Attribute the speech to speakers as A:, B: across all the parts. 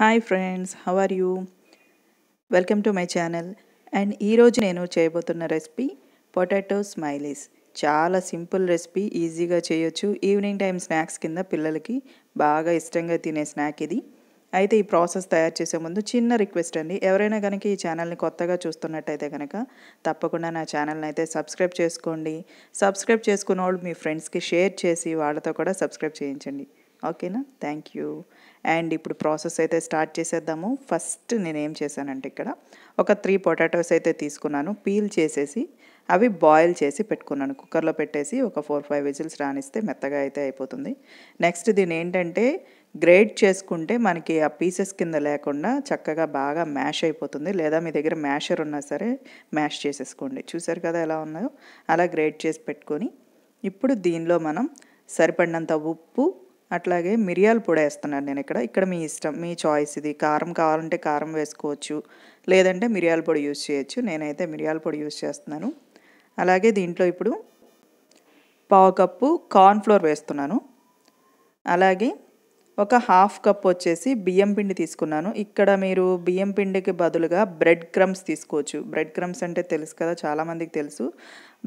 A: hi friends how are you welcome to my channel and ఈరోజు నేను చేయబోతున్న recipe potato smileys చాలా simple recipe ఈజీగా చేయొచ్చు ఈవినింగ్ టైం స్నాక్స్ కింద పిల్లలకి బాగా ఇష్టంగా తినే స్నాక్ ఇది అయితే ఈ ప్రాసెస్ తయారు చేసే ముందు చిన్న రిక్వెస్ట్ అండి ఎవరైనా కనుక ఈ ఛానల్ని కొత్తగా చూస్తున్నట్టయితే కనుక తప్పకుండా నా ఛానల్ని అయితే సబ్స్క్రైబ్ చేసుకోండి సబ్స్క్రైబ్ చేసుకున్న వాళ్ళు మీ ఫ్రెండ్స్కి షేర్ చేసి వాళ్ళతో కూడా సబ్స్క్రైబ్ చేయించండి ఓకేనా థ్యాంక్ యూ అండ్ ఇప్పుడు ప్రాసెస్ అయితే స్టార్ట్ చేసేద్దాము ఫస్ట్ నేను ఏం చేశానంటే ఇక్కడ ఒక త్రీ పొటాటోస్ అయితే తీసుకున్నాను పీల్ చేసేసి అవి బాయిల్ చేసి పెట్టుకున్నాను కుక్కర్లో పెట్టేసి ఒక ఫోర్ ఫైవ్ విజిల్స్ రానిస్తే మెత్తగా అయితే అయిపోతుంది నెక్స్ట్ దీని ఏంటంటే గ్రేట్ చేసుకుంటే మనకి ఆ పీసెస్ కింద లేకుండా చక్కగా బాగా మ్యాష్ అయిపోతుంది లేదా మీ దగ్గర మ్యాషర్ ఉన్నా సరే మ్యాష్ చేసేసుకోండి చూసారు కదా ఎలా ఉన్నాయో అలా గ్రేట్ చేసి పెట్టుకొని ఇప్పుడు దీనిలో మనం సరిపడినంత ఉప్పు అట్లాగే మిరియాల పొడి వేస్తున్నాను నేను ఇక్కడ ఇక్కడ మీ ఇష్టం మీ చాయిస్ ఇది కారం కావాలంటే కారం వేసుకోవచ్చు లేదంటే మిరియాల పొడి యూజ్ చేయొచ్చు నేనైతే మిరియాల పొడి యూజ్ చేస్తున్నాను అలాగే దీంట్లో ఇప్పుడు పావు కప్పు కార్న్ఫ్లోర్ వేస్తున్నాను అలాగే ఒక హాఫ్ కప్ వచ్చేసి బియ్యం పిండి తీసుకున్నాను ఇక్కడ మీరు బియ్యం పిండికి బదులుగా బ్రెడ్ క్రమ్స్ తీసుకోవచ్చు బ్రెడ్ క్రమ్స్ అంటే తెలుసు కదా చాలామందికి తెలుసు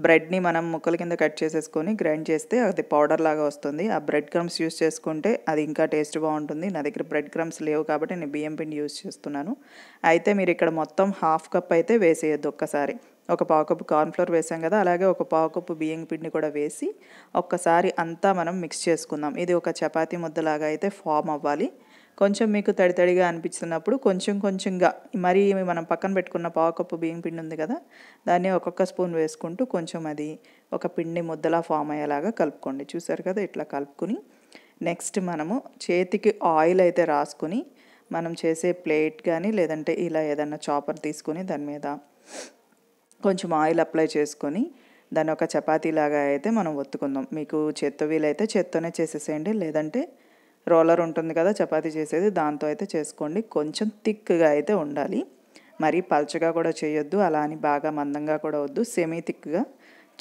A: బ్రెడ్ని మనం ముక్కల కింద కట్ చేసేసుకొని గ్రైండ్ చేస్తే అది పౌడర్ లాగా వస్తుంది ఆ బ్రెడ్ క్రమ్స్ యూస్ చేసుకుంటే అది ఇంకా టేస్ట్ బాగుంటుంది నా దగ్గర బ్రెడ్ క్రమ్స్ లేవు కాబట్టి నేను బియ్యం పిండి యూస్ చేస్తున్నాను అయితే మీరు ఇక్కడ మొత్తం హాఫ్ కప్ అయితే వేసేయద్దు ఒక్కసారి ఒక పావు కప్పు కార్న్ఫ్లోర్ వేసాం కదా అలాగే ఒక పావు కప్పు బియ్యం పిండి కూడా వేసి ఒక్కసారి అంతా మనం మిక్స్ చేసుకుందాం ఇది ఒక చపాతీ ముద్దలాగా అయితే ఫామ్ అవ్వాలి కొంచెం మీకు తడి తడిగా అనిపిస్తున్నప్పుడు కొంచెం కొంచెంగా మరీ మనం పక్కన పెట్టుకున్న పావు కప్పు బియ్యం పిండి ఉంది కదా దాన్ని ఒక్కొక్క స్పూన్ వేసుకుంటూ కొంచెం అది ఒక పిండి ముద్దలా ఫామ్ అయ్యేలాగా కలుపుకోండి చూసారు కదా ఇట్లా కలుపుకుని నెక్స్ట్ మనము చేతికి ఆయిల్ అయితే రాసుకుని మనం చేసే ప్లేట్ కానీ లేదంటే ఇలా ఏదన్నా చాపర్ తీసుకుని దాని మీద కొంచెం ఆయిల్ అప్లై చేసుకొని దాన్ని ఒక చపాతీలాగా అయితే మనం ఒత్తుకుందాం మీకు చెత్త వీలైతే చెత్తనే చేసేసేయండి లేదంటే రోలర్ ఉంటుంది కదా చపాతీ చేసేది దాంతో అయితే చేసుకోండి కొంచెం థిక్గా అయితే ఉండాలి మరీ పల్చగా కూడా చేయొద్దు అలా అని బాగా మందంగా కూడా వద్దు సెమీ థిక్గా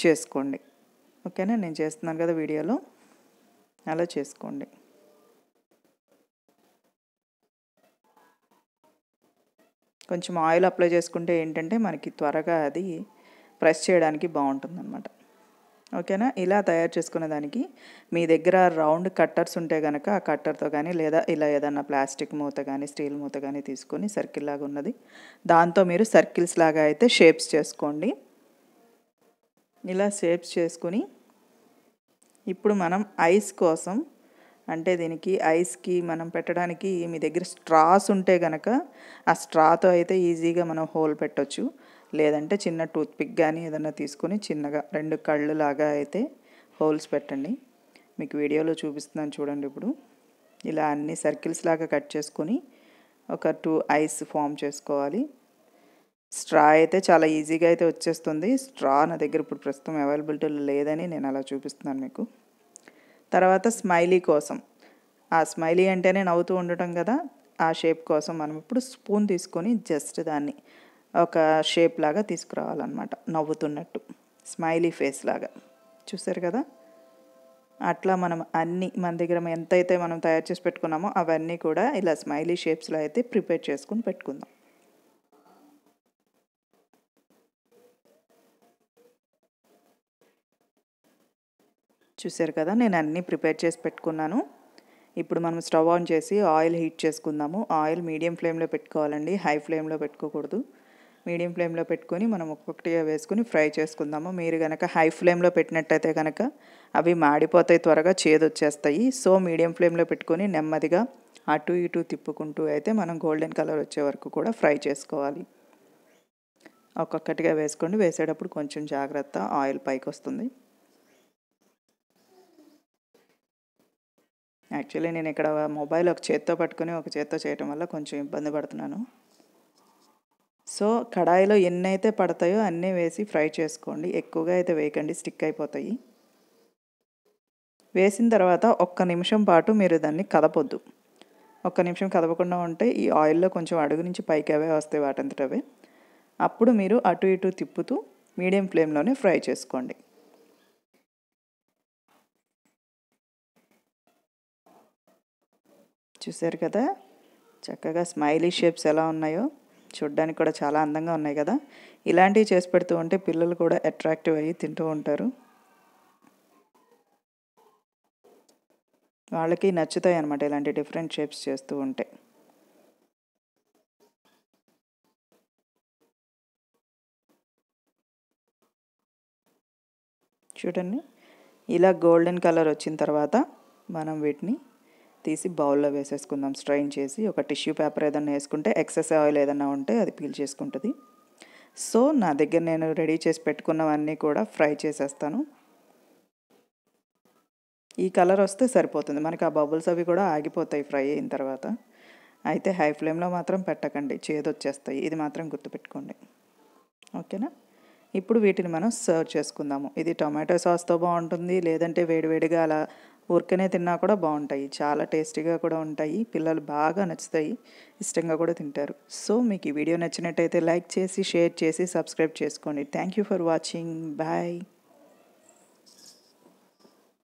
A: చేసుకోండి ఓకేనా నేను చేస్తున్నాను కదా వీడియోలో అలా చేసుకోండి కొంచెం ఆయిల్ అప్లై చేసుకుంటే ఏంటంటే మనకి త్వరగా అది ప్రెస్ చేయడానికి బాగుంటుందన్నమాట ఓకేనా ఇలా తయారు చేసుకునే దానికి మీ దగ్గర రౌండ్ కట్టర్స్ ఉంటే కనుక ఆ కట్టర్తో కానీ లేదా ఇలా ఏదన్నా ప్లాస్టిక్ మూత కానీ స్టీల్ మూత కానీ తీసుకొని సర్కిల్ లాగా ఉన్నది దాంతో మీరు సర్కిల్స్ లాగా అయితే షేప్స్ చేసుకోండి ఇలా షేప్స్ చేసుకుని ఇప్పుడు మనం ఐస్ కోసం అంటే దీనికి ఐస్కి మనం పెట్టడానికి మీ దగ్గర స్ట్రాస్ ఉంటే కనుక ఆ స్ట్రాతో అయితే ఈజీగా మనం హోల్ పెట్టొచ్చు లేదంటే చిన్న టూత్పిక్ కానీ ఏదైనా తీసుకొని చిన్నగా రెండు కళ్ళు లాగా అయితే హోల్స్ పెట్టండి మీకు వీడియోలో చూపిస్తున్నాను చూడండి ఇప్పుడు ఇలా అన్ని సర్కిల్స్ లాగా కట్ చేసుకొని ఒక టూ ఐస్ ఫామ్ చేసుకోవాలి స్ట్రా అయితే చాలా ఈజీగా అయితే వచ్చేస్తుంది స్ట్రా నా దగ్గర ఇప్పుడు ప్రస్తుతం అవైలబిలిటీలో లేదని నేను అలా చూపిస్తున్నాను మీకు తర్వాత స్మైలీ కోసం ఆ స్మైలీ అంటేనే నవ్వుతూ ఉండటం కదా ఆ షేప్ కోసం మనం ఇప్పుడు స్పూన్ తీసుకొని జస్ట్ దాన్ని ఒక షేప్ లాగా తీసుకురావాలన్నమాట నవ్వుతున్నట్టు స్మైలీ ఫేస్ లాగా చూసారు కదా అట్లా మనం అన్ని మన దగ్గర ఎంతైతే మనం తయారు చేసి పెట్టుకున్నామో అవన్నీ కూడా ఇలా స్మైలీ షేప్స్లో అయితే ప్రిపేర్ చేసుకుని పెట్టుకుందాం చూసారు కదా నేను అన్నీ ప్రిపేర్ చేసి పెట్టుకున్నాను ఇప్పుడు మనం స్టవ్ ఆన్ చేసి ఆయిల్ హీట్ చేసుకుందాము ఆయిల్ మీడియం ఫ్లేమ్లో పెట్టుకోవాలండి హై ఫ్లేమ్లో పెట్టుకోకూడదు మీడియం ఫ్లేమ్లో పెట్టుకొని మనం ఒక్కొక్కటిగా వేసుకుని ఫ్రై చేసుకుందాము మీరు కనుక హై ఫ్లేమ్లో పెట్టినట్టయితే కనుక అవి మాడిపోతాయి త్వరగా చేదు వచ్చేస్తాయి సో మీడియం ఫ్లేమ్లో పెట్టుకొని నెమ్మదిగా అటు ఇటు తిప్పుకుంటూ అయితే మనం గోల్డెన్ కలర్ వచ్చే వరకు కూడా ఫ్రై చేసుకోవాలి ఒక్కొక్కటిగా వేసుకోండి వేసేటప్పుడు కొంచెం జాగ్రత్త ఆయిల్ పైకి వస్తుంది యాక్చువల్లీ నేను ఇక్కడ మొబైల్ ఒక చేత్తో పట్టుకుని ఒక చేత్తో చేయటం వల్ల కొంచెం ఇబ్బంది పడుతున్నాను సో కడాయిలో ఎన్ని అయితే పడతాయో అన్నీ వేసి ఫ్రై చేసుకోండి ఎక్కువగా అయితే వేయకండి స్టిక్ అయిపోతాయి వేసిన తర్వాత ఒక్క నిమిషం పాటు మీరు దాన్ని కదపొద్దు ఒక్క నిమిషం కదపకుండా ఉంటే ఈ ఆయిల్లో కొంచెం అడుగు నుంచి పైకి అవే వస్తాయి వాటంతటవే అప్పుడు మీరు అటు ఇటు తిప్పుతూ మీడియం ఫ్లేమ్లోనే ఫ్రై చేసుకోండి చూసారు కదా చక్కగా స్మైలీ షేప్స్ ఎలా ఉన్నాయో చూడ్డానికి కూడా చాలా అందంగా ఉన్నాయి కదా ఇలాంటివి చేసి పెడుతూ ఉంటే పిల్లలు కూడా అట్రాక్టివ్ అయ్యి తింటూ ఉంటారు వాళ్ళకి నచ్చుతాయి అనమాట ఇలాంటి డిఫరెంట్ షేప్స్ చేస్తూ ఉంటే చూడండి ఇలా గోల్డెన్ కలర్ వచ్చిన తర్వాత మనం వీటిని తీసి బౌల్లో వేసేసుకుందాం స్ట్రైన్ చేసి ఒక టిష్యూ పేపర్ ఏదైనా వేసుకుంటే ఎక్సెస్ ఆయిల్ ఏదైనా ఉంటే అది పీల్ చేసుకుంటుంది సో నా దగ్గర నేను రెడీ చేసి పెట్టుకున్నవన్నీ కూడా ఫ్రై చేసేస్తాను ఈ కలర్ వస్తే సరిపోతుంది మనకి ఆ బబుల్స్ అవి కూడా ఆగిపోతాయి ఫ్రై అయిన తర్వాత అయితే హై ఫ్లేమ్లో మాత్రం పెట్టకండి చేదొచ్చేస్తాయి ఇది మాత్రం గుర్తుపెట్టుకోండి ఓకేనా ఇప్పుడు వీటిని మనం సర్వ్ చేసుకుందాము ఇది టొమాటో సాస్తో బాగుంటుంది లేదంటే వేడివేడిగా అలా ఊరికనే తిన్నా కూడా బాగుంటాయి చాలా టేస్టీగా కూడా ఉంటాయి పిల్లలు బాగా నచ్చుతాయి ఇష్టంగా కూడా తింటారు సో మీకు ఈ వీడియో నచ్చినట్టయితే లైక్ చేసి షేర్ చేసి సబ్స్క్రైబ్ చేసుకోండి thank you for watching bye